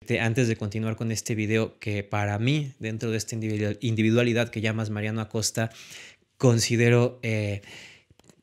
Este, antes de continuar con este video, que para mí, dentro de esta individualidad que llamas Mariano Acosta, considero eh,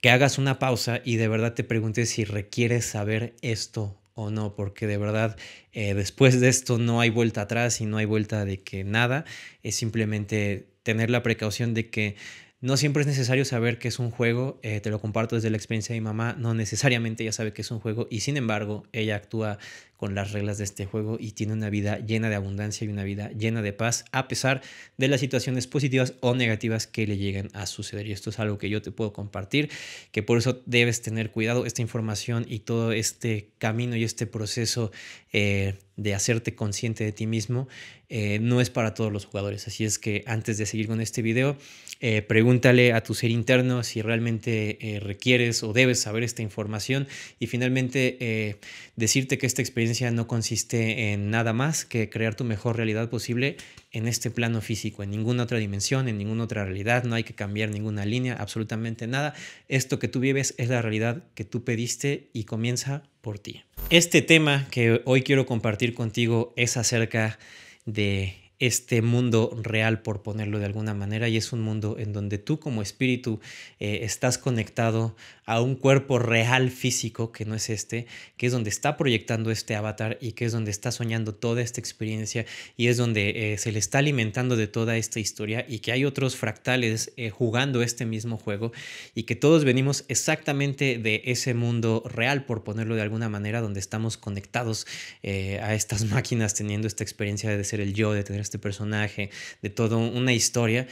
que hagas una pausa y de verdad te preguntes si requieres saber esto o no, porque de verdad eh, después de esto no hay vuelta atrás y no hay vuelta de que nada, es simplemente tener la precaución de que no siempre es necesario saber que es un juego, eh, te lo comparto desde la experiencia de mi mamá, no necesariamente ella sabe que es un juego y sin embargo ella actúa con las reglas de este juego y tiene una vida llena de abundancia y una vida llena de paz a pesar de las situaciones positivas o negativas que le llegan a suceder. Y esto es algo que yo te puedo compartir, que por eso debes tener cuidado esta información y todo este camino y este proceso. Eh, de hacerte consciente de ti mismo eh, no es para todos los jugadores. Así es que antes de seguir con este video, eh, pregúntale a tu ser interno si realmente requieres o debes saber esta información y finalmente decirte que esta experiencia no consiste en nada más que crear tu mejor realidad posible en este plano físico, en ninguna otra dimensión, en ninguna otra realidad, no hay que cambiar ninguna línea, absolutamente nada. Esto que tú vives es la realidad que tú pediste y comienza por ti. Este tema que hoy quiero compartir contigo es acerca de este mundo real, por ponerlo de alguna manera, y es un mundo en donde tú como espíritu eh, estás conectado a un cuerpo real físico, que no es este, que es donde está proyectando este avatar y que es donde está soñando toda esta experiencia y es donde eh, se le está alimentando de toda esta historia y que hay otros fractales eh, jugando este mismo juego y que todos venimos exactamente de ese mundo real, por ponerlo de alguna manera, donde estamos conectados a estas máquinas teniendo esta experiencia de ser el yo, de tener este personaje, de toda una historia,